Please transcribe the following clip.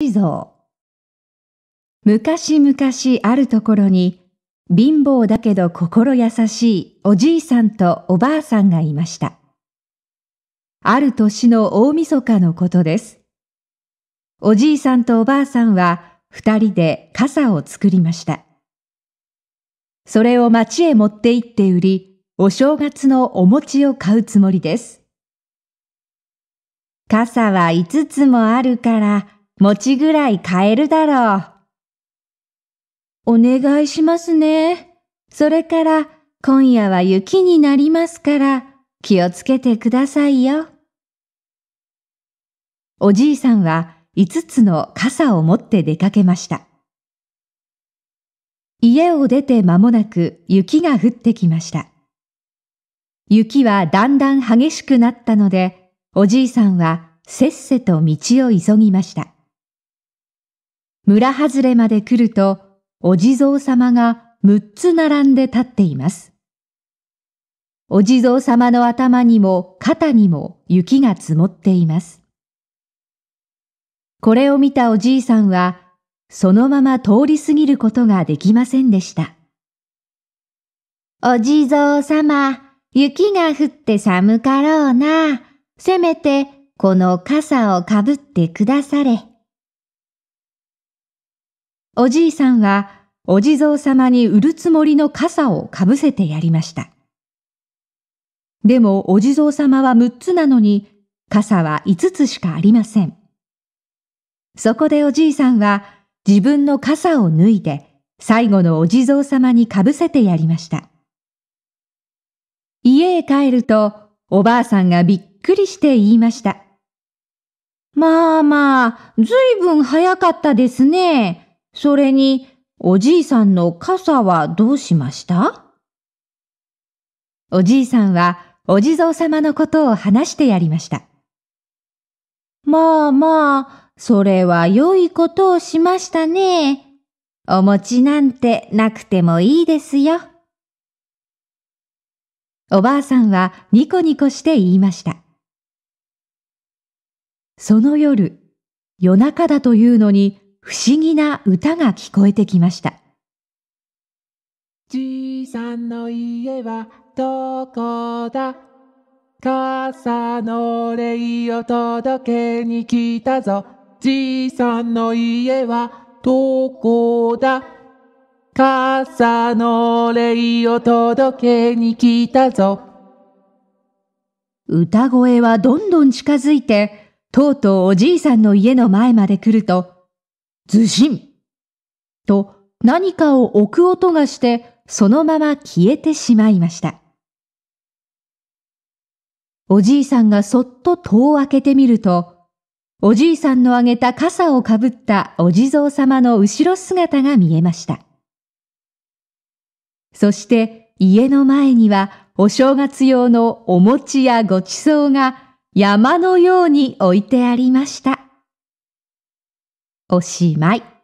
地蔵昔々あるところに貧乏だけど心優しいおじいさんとおばあさんがいました。ある年の大晦日のことです。おじいさんとおばあさんは二人で傘を作りました。それを町へ持って行って売り、お正月のお餅を買うつもりです。傘は五つもあるから、餅ぐらい買えるだろう。お願いしますね。それから、今夜は雪になりますから、気をつけてくださいよ。おじいさんは5つの傘を持って出かけました。家を出て間もなく雪が降ってきました。雪はだんだん激しくなったので、おじいさんはせっせと道を急ぎました。村外れまで来ると、お地蔵様が6つ並んで立っています。お地蔵様の頭にも肩にも雪が積もっています。これを見たおじいさんは、そのまま通り過ぎることができませんでした。お地蔵様、雪が降って寒かろうな。せめて、この傘をかぶってくだされ。おじいさんはお地蔵様に売るつもりの傘をかぶせてやりました。でもお地蔵様は6つなのに傘は5つしかありません。そこでおじいさんは自分の傘を脱いで最後のお地蔵様にかぶせてやりました。家へ帰るとおばあさんがびっくりして言いました。まあまあ、ずいぶん早かったですね。それに、おじいさんの傘はどうしましたおじいさんは、お地蔵様のことを話してやりました。まあまあ、それは良いことをしましたね。お餅なんてなくてもいいですよ。おばあさんはニコニコして言いました。その夜、夜中だというのに不思議な歌が聞こえてきました。じいさんの家はどこだ傘の礼を届けに来たぞ。じいさんの家はどこだ傘の礼を届けに来たぞ。歌声はどんどん近づいて、とうとうおじいさんの家の前まで来ると、ズシンと何かを置く音がして、そのまま消えてしまいました。おじいさんがそっと戸を開けてみると、おじいさんのあげた傘をかぶったお地蔵様の後ろ姿が見えました。そして家の前にはお正月用のお餅やごちそうが山のように置いてありました。おしまい。